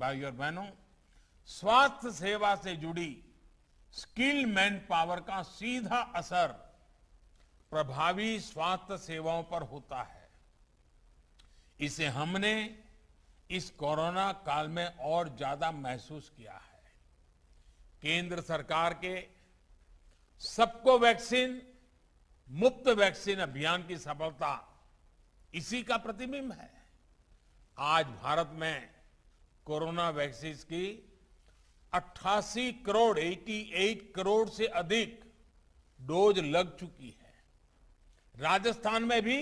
भाइयों और बहनों स्वास्थ्य सेवा से जुड़ी स्किल मैन पावर का सीधा असर प्रभावी स्वास्थ्य सेवाओं पर होता है इसे हमने इस कोरोना काल में और ज्यादा महसूस किया है केंद्र सरकार के सबको वैक्सीन मुफ्त वैक्सीन अभियान की सफलता इसी का प्रतिबिंब है आज भारत में कोरोना वैक्सीन की 88 करोड़ 88 करोड़ से अधिक डोज लग चुकी है राजस्थान में भी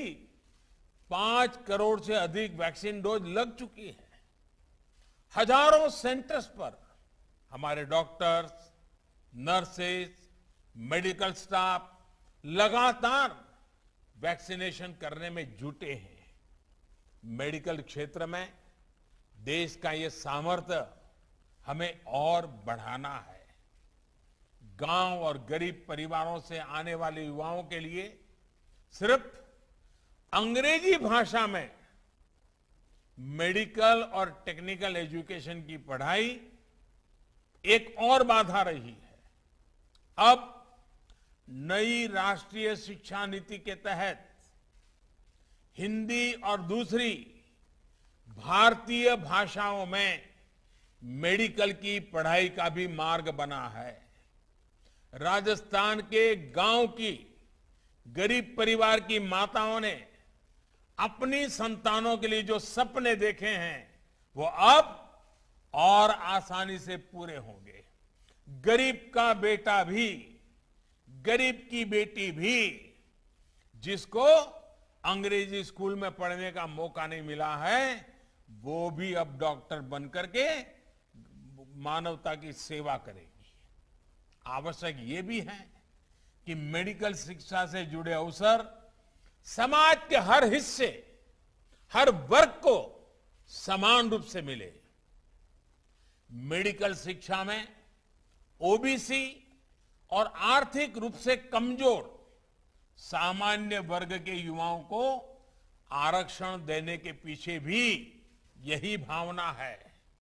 पांच करोड़ से अधिक वैक्सीन डोज लग चुकी है हजारों सेंटर्स पर हमारे डॉक्टर्स नर्सेस मेडिकल स्टाफ लगातार वैक्सीनेशन करने में जुटे हैं मेडिकल क्षेत्र में देश का ये सामर्थ्य हमें और बढ़ाना है गांव और गरीब परिवारों से आने वाले युवाओं के लिए सिर्फ अंग्रेजी भाषा में मेडिकल और टेक्निकल एजुकेशन की पढ़ाई एक और बाधा रही है अब नई राष्ट्रीय शिक्षा नीति के तहत हिंदी और दूसरी भारतीय भाषाओं में मेडिकल की पढ़ाई का भी मार्ग बना है राजस्थान के गांव की गरीब परिवार की माताओं ने अपनी संतानों के लिए जो सपने देखे हैं वो अब और आसानी से पूरे होंगे गरीब का बेटा भी गरीब की बेटी भी जिसको अंग्रेजी स्कूल में पढ़ने का मौका नहीं मिला है वो भी अब डॉक्टर बनकर के मानवता की सेवा करेगी आवश्यक ये भी है कि मेडिकल शिक्षा से जुड़े अवसर समाज के हर हिस्से हर वर्ग को समान रूप से मिले मेडिकल शिक्षा में ओबीसी और आर्थिक रूप से कमजोर सामान्य वर्ग के युवाओं को आरक्षण देने के पीछे भी यही भावना है